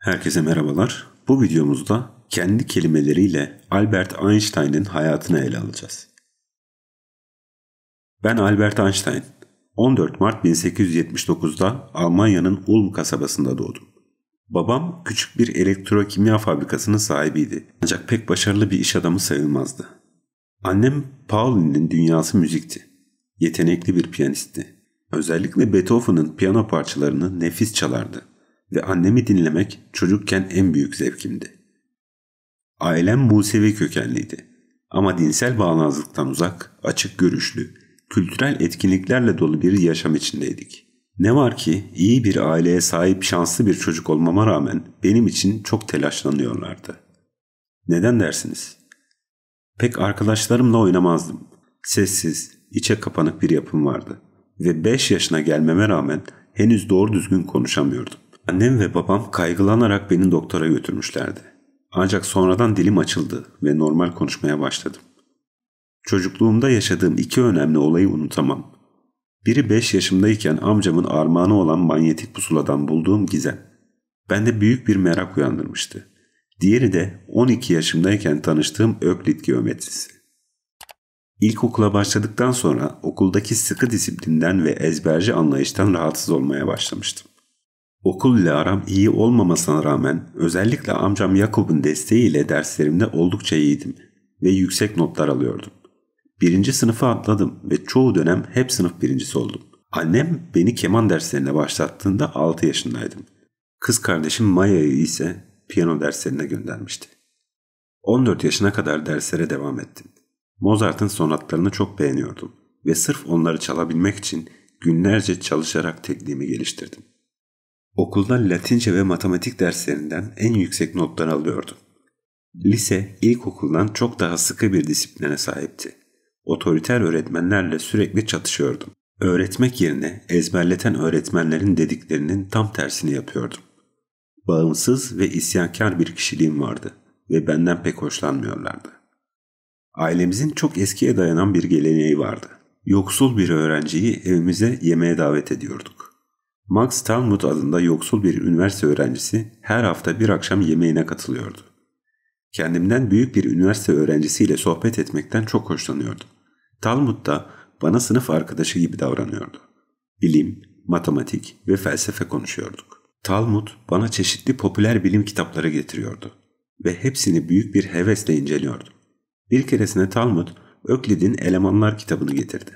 Herkese merhabalar. Bu videomuzda kendi kelimeleriyle Albert Einstein'ın hayatını ele alacağız. Ben Albert Einstein. 14 Mart 1879'da Almanya'nın Ulm kasabasında doğdum. Babam küçük bir elektrokimya fabrikasının sahibiydi. Ancak pek başarılı bir iş adamı sayılmazdı. Annem Pauline'in dünyası müzikti. Yetenekli bir piyanisti. Özellikle Beethoven'ın piyano parçalarını nefis çalardı ve annemi dinlemek çocukken en büyük zevkimdi. Ailem Musevi kökenliydi ama dinsel bağnazlıktan uzak, açık görüşlü, kültürel etkinliklerle dolu bir yaşam içindeydik. Ne var ki iyi bir aileye sahip şanslı bir çocuk olmama rağmen benim için çok telaşlanıyorlardı. Neden dersiniz? Pek arkadaşlarımla oynamazdım. Sessiz, içe kapanık bir yapım vardı. Ve 5 yaşına gelmeme rağmen henüz doğru düzgün konuşamıyordum. Annem ve babam kaygılanarak beni doktora götürmüşlerdi. Ancak sonradan dilim açıldı ve normal konuşmaya başladım. Çocukluğumda yaşadığım iki önemli olayı unutamam. Biri 5 yaşımdayken amcamın armağanı olan manyetik pusuladan bulduğum gizem. Bende büyük bir merak uyandırmıştı. Diğeri de 12 yaşımdayken tanıştığım Öklit geometrisi. İlkokula başladıktan sonra okuldaki sıkı disiplinden ve ezberci anlayıştan rahatsız olmaya başlamıştım. Okul ile aram iyi olmamasına rağmen özellikle amcam Yakup'un desteğiyle derslerimde oldukça iyiydim ve yüksek notlar alıyordum. Birinci sınıfı atladım ve çoğu dönem hep sınıf birincisi oldum. Annem beni keman derslerine başlattığında 6 yaşındaydım. Kız kardeşim Maya'yı ise piyano derslerine göndermişti. 14 yaşına kadar derslere devam ettim. Mozart'ın sonatlarını çok beğeniyordum ve sırf onları çalabilmek için günlerce çalışarak tekniğimi geliştirdim. Okulda Latince ve matematik derslerinden en yüksek notlar alıyordum. Lise ilkokuldan çok daha sıkı bir disipline sahipti. Otoriter öğretmenlerle sürekli çatışıyordum. Öğretmek yerine ezberleten öğretmenlerin dediklerinin tam tersini yapıyordum bağımsız ve isyankar bir kişiliğim vardı ve benden pek hoşlanmıyorlardı. Ailemizin çok eskiye dayanan bir geleneği vardı. Yoksul bir öğrenciyi evimize yemeğe davet ediyorduk. Max Talmud adında yoksul bir üniversite öğrencisi her hafta bir akşam yemeğine katılıyordu. Kendimden büyük bir üniversite öğrencisiyle sohbet etmekten çok hoşlanıyordu. Talmud da bana sınıf arkadaşı gibi davranıyordu. Bilim, matematik ve felsefe konuşuyorduk. Talmud bana çeşitli popüler bilim kitapları getiriyordu ve hepsini büyük bir hevesle inceliyordum. Bir keresine Talmud, Öklid'in Elemanlar kitabını getirdi.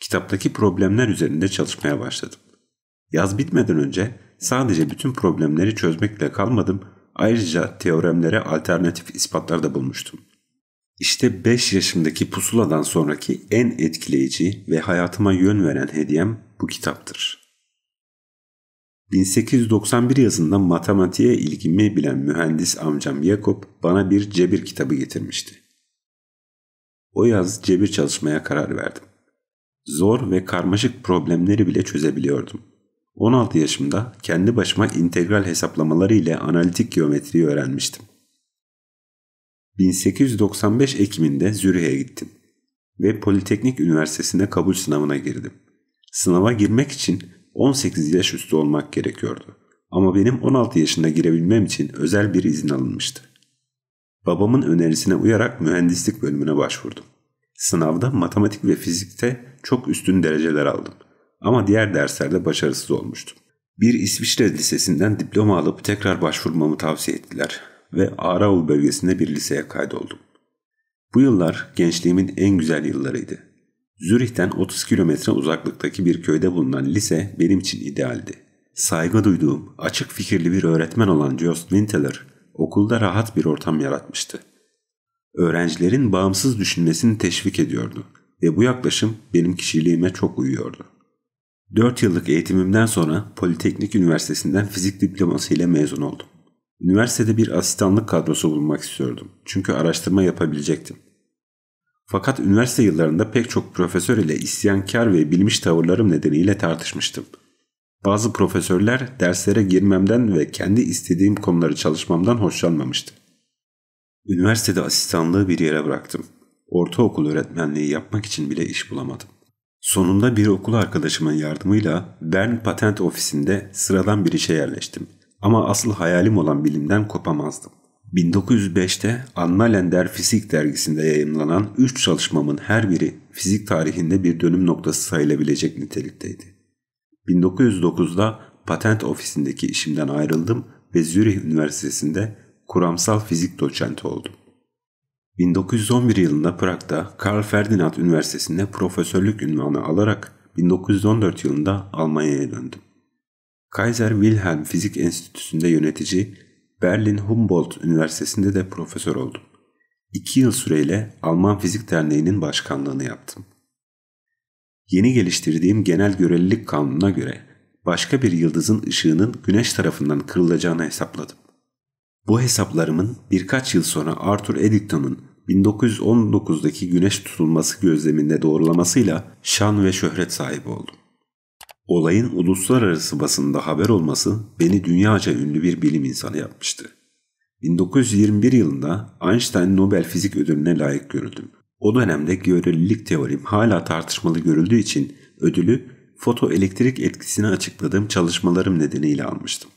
Kitaptaki problemler üzerinde çalışmaya başladım. Yaz bitmeden önce sadece bütün problemleri çözmekle kalmadım, ayrıca teoremlere alternatif ispatlar da bulmuştum. İşte 5 yaşımdaki pusuladan sonraki en etkileyici ve hayatıma yön veren hediyem bu kitaptır.'' 1891 yazında matematiğe ilgimi bilen mühendis amcam Jakob bana bir cebir kitabı getirmişti. O yaz cebir çalışmaya karar verdim. Zor ve karmaşık problemleri bile çözebiliyordum. 16 yaşımda kendi başıma integral hesaplamaları ile analitik geometriyi öğrenmiştim. 1895 Ekim'inde Zürih'e gittim ve Politeknik Üniversitesi'ne kabul sınavına girdim. Sınava girmek için 18 yaş üstü olmak gerekiyordu. Ama benim 16 yaşında girebilmem için özel bir izin alınmıştı. Babamın önerisine uyarak mühendislik bölümüne başvurdum. Sınavda matematik ve fizikte çok üstün dereceler aldım. Ama diğer derslerde başarısız olmuştum. Bir İsviçre lisesinden diploma alıp tekrar başvurmamı tavsiye ettiler ve Araul bölgesinde bir liseye kaydoldum. Bu yıllar gençliğimin en güzel yıllarıydı. Zürih'ten 30 kilometre uzaklıktaki bir köyde bulunan lise benim için idealdi. Saygı duyduğum, açık fikirli bir öğretmen olan Jost Winteler, okulda rahat bir ortam yaratmıştı. Öğrencilerin bağımsız düşünmesini teşvik ediyordu ve bu yaklaşım benim kişiliğime çok uyuyordu. 4 yıllık eğitimimden sonra Politeknik Üniversitesi'nden fizik diploması ile mezun oldum. Üniversitede bir asistanlık kadrosu bulmak istiyordum çünkü araştırma yapabilecektim. Fakat üniversite yıllarında pek çok profesör ile isyankar ve bilmiş tavırlarım nedeniyle tartışmıştım. Bazı profesörler derslere girmemden ve kendi istediğim konuları çalışmamdan hoşlanmamıştı. Üniversitede asistanlığı bir yere bıraktım. Ortaokul öğretmenliği yapmak için bile iş bulamadım. Sonunda bir okul arkadaşımın yardımıyla Bern Patent Ofisi'nde sıradan bir işe yerleştim. Ama asıl hayalim olan bilimden kopamazdım. 1905'te Annalen der Fizik dergisinde yayımlanan 3 çalışmamın her biri fizik tarihinde bir dönüm noktası sayılabilecek nitelikteydi. 1909'da patent ofisindeki işimden ayrıldım ve Zürih Üniversitesi'nde kuramsal fizik doçenti oldum. 1911 yılında Prag'da Karl Ferdinand Üniversitesi'nde profesörlük ünvanı alarak 1914 yılında Almanya'ya döndüm. Kaiser Wilhelm Fizik Enstitüsü'nde yönetici Berlin Humboldt Üniversitesi'nde de profesör oldum. İki yıl süreyle Alman Fizik Derneği'nin başkanlığını yaptım. Yeni geliştirdiğim genel görelilik kanununa göre başka bir yıldızın ışığının güneş tarafından kırılacağını hesapladım. Bu hesaplarımın birkaç yıl sonra Arthur Eddington'un 1919'daki güneş tutulması gözleminde doğrulamasıyla şan ve şöhret sahibi oldum. Olayın uluslararası basında haber olması beni dünyaca ünlü bir bilim insanı yapmıştı. 1921 yılında Einstein Nobel Fizik Ödülüne layık görüldüm. O dönemde görelilik teorim hala tartışmalı görüldüğü için ödülü fotoelektrik etkisini açıkladığım çalışmalarım nedeniyle almıştım.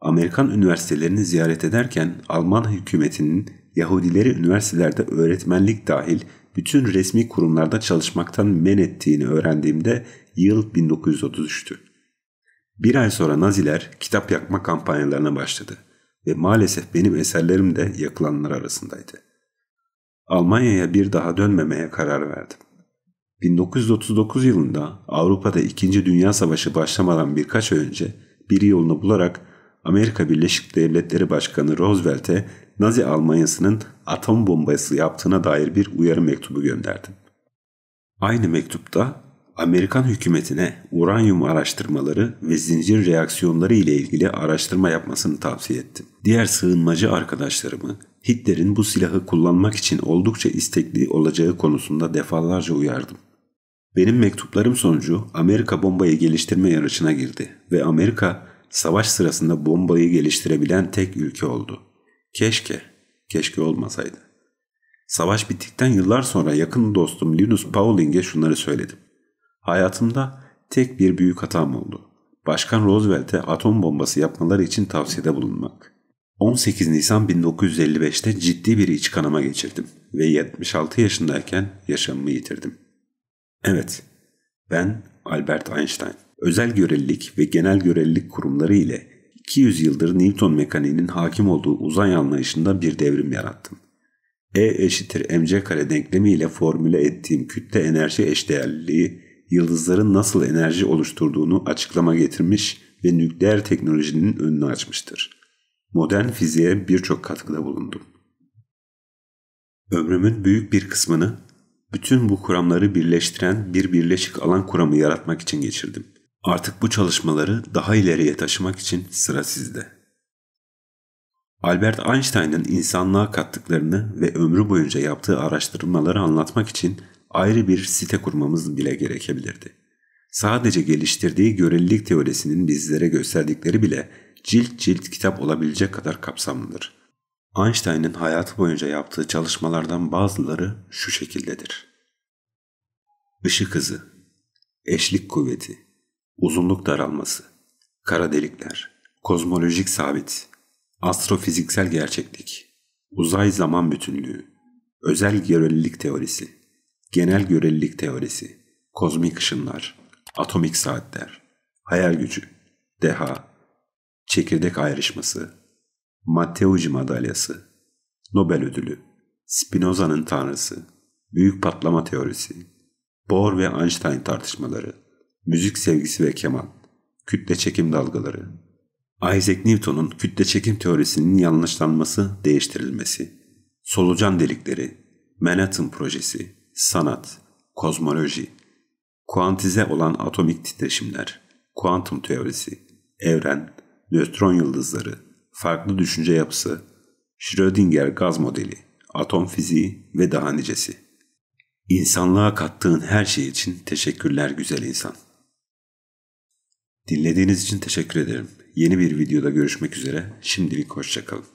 Amerikan üniversitelerini ziyaret ederken Alman hükümetinin Yahudileri üniversitelerde öğretmenlik dahil bütün resmi kurumlarda çalışmaktan men ettiğini öğrendiğimde yıl 1933'tü. Bir ay sonra Naziler kitap yakma kampanyalarına başladı ve maalesef benim eserlerim de yakılanlar arasındaydı. Almanya'ya bir daha dönmemeye karar verdim. 1939 yılında Avrupa'da 2. Dünya Savaşı başlamadan birkaç ay önce bir yolunu bularak Amerika Birleşik Devletleri Başkanı Roosevelt'e Nazi Almanyası'nın atom bombası yaptığına dair bir uyarı mektubu gönderdim. Aynı mektupta Amerikan hükümetine uranyum araştırmaları ve zincir reaksiyonları ile ilgili araştırma yapmasını tavsiye ettim. Diğer sığınmacı arkadaşlarımı Hitler'in bu silahı kullanmak için oldukça istekli olacağı konusunda defalarca uyardım. Benim mektuplarım sonucu Amerika bombayı geliştirme yarışına girdi ve Amerika savaş sırasında bombayı geliştirebilen tek ülke oldu. Keşke, keşke olmasaydı. Savaş bittikten yıllar sonra yakın dostum Linus Pauling'e şunları söyledim. Hayatımda tek bir büyük hatam oldu. Başkan Roosevelt'e atom bombası yapmaları için tavsiyede bulunmak. 18 Nisan 1955'te ciddi bir iç kanama geçirdim ve 76 yaşındayken yaşamımı yitirdim. Evet, ben Albert Einstein özel görelilik ve genel görelilik kurumları ile 200 yıldır Newton mekaniğinin hakim olduğu uzay anlayışında bir devrim yarattım. E eşittir mc kare denklemi ile formüle ettiğim kütle enerji eşdeğerliliği, yıldızların nasıl enerji oluşturduğunu açıklama getirmiş ve nükleer teknolojinin önünü açmıştır. Modern fiziğe birçok katkıda bulundum. Ömrümün büyük bir kısmını bütün bu kuramları birleştiren bir birleşik alan kuramı yaratmak için geçirdim. Artık bu çalışmaları daha ileriye taşımak için sıra sizde. Albert Einstein'ın insanlığa kattıklarını ve ömrü boyunca yaptığı araştırmaları anlatmak için ayrı bir site kurmamız bile gerekebilirdi. Sadece geliştirdiği görelilik teorisinin bizlere gösterdikleri bile cilt cilt kitap olabilecek kadar kapsamlıdır. Einstein'ın hayatı boyunca yaptığı çalışmalardan bazıları şu şekildedir. Işık hızı, eşlik kuvveti, uzunluk daralması, kara delikler, kozmolojik sabit, astrofiziksel gerçeklik, uzay zaman bütünlüğü, özel görelilik teorisi, genel görelilik teorisi, kozmik ışınlar, atomik saatler, hayal gücü, deha, çekirdek ayrışması, Matteucci madalyası, Nobel ödülü, Spinoza'nın tanrısı, büyük patlama teorisi, Bohr ve Einstein tartışmaları, müzik sevgisi ve keman, kütle çekim dalgaları, Isaac Newton'un kütle çekim teorisinin yanlışlanması, değiştirilmesi, solucan delikleri, Manhattan projesi, sanat, kozmoloji, kuantize olan atomik titreşimler, kuantum teorisi, evren, nötron yıldızları, farklı düşünce yapısı, Schrödinger gaz modeli, atom fiziği ve daha nicesi. İnsanlığa kattığın her şey için teşekkürler güzel insan.'' Dinlediğiniz için teşekkür ederim. Yeni bir videoda görüşmek üzere. Şimdilik hoşçakalın.